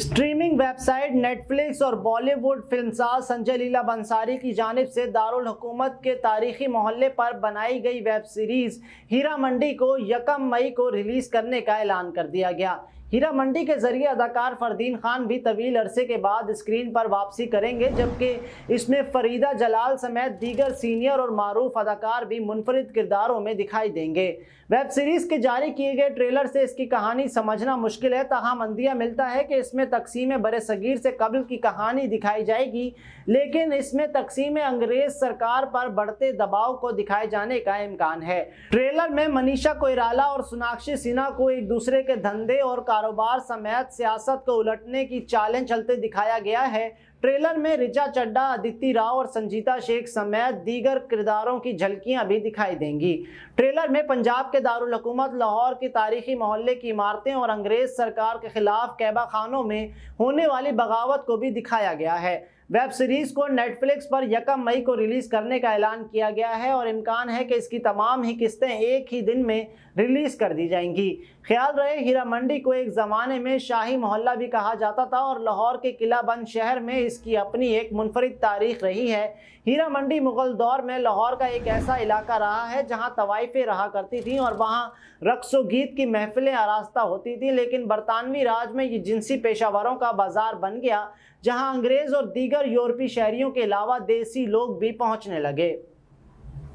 streaming website Netflix और बॉलीवुड फिल्मसाज संजय लीला बंसारी की जानब से दारुल हुकूमत के तारीखी मोहल्ले पर बनाई गई वेब सीरीज़ हीरा मंडी को यकम मई को रिलीज़ करने का ऐलान कर दिया गया हीरा मंडी के जरिए अदाकार फरदीन खान भी तवील अरसे के बाद स्क्रीन पर वापसी करेंगे जबकि इसमें फरीदा जलाल समेत दीगर सीनियर और मरूफ अदाकार भी मुनफरद किरदारों में दिखाई देंगे वेब सीरीज़ के जारी किए गए ट्रेलर से इसकी कहानी समझना मुश्किल है तहम अंदिया मिलता है कि इसमें तकसीम बर सगीर से कबल की कहानी दिखाई जाएगी लेकिन इसमें तकसीम अंग्रेज़ सरकार पर बढ़ते दबाव को दिखाए जाने का इम्कान है ट्रेलर में मनीषा कोयराला और सोनाक्षी सिन्हा को एक दूसरे के धंधे और कारोबार समेत सियासत को उलटने की चालें चलते दिखाया गया है ट्रेलर में रिचा चड्डा अदिति राव और संजीता शेख समेत दीगर किरदारों की झलकियां भी दिखाई देंगी ट्रेलर में पंजाब के दारकूमत लाहौर की तारीखी मोहल्ले की इमारतें और अंग्रेज सरकार के खिलाफ कैबा खानों में होने वाली बगावत को भी दिखाया गया है वेब सीरीज़ को नेटफ्लिक्स पर यकम मई को रिलीज़ करने का ऐलान किया गया है और इम्कान है कि इसकी तमाम ही किस्तें एक ही दिन में रिलीज़ कर दी जाएंगी ख्याल रहे हीरा मंडी को एक ज़माने में शाही मोहल्ला भी कहा जाता था और लाहौर के किला बंद शहर में इसकी अपनी एक मुनफरद तारीख रही है हीरा मंडी मुग़ल दौर में लाहौर का एक ऐसा इलाका रहा है जहाँ तवाइफें रहा करती थी और वहाँ रक्स व गीत की महफिलें आरास्ता होती थी लेकिन बरतानवी राज में ये जिनसी पेशावरों का बाज़ार बन गया जहाँ अंग्रेज़ और दीगर और यूरोपीय शहरियों के अलावा देसी लोग भी पहुंचने लगे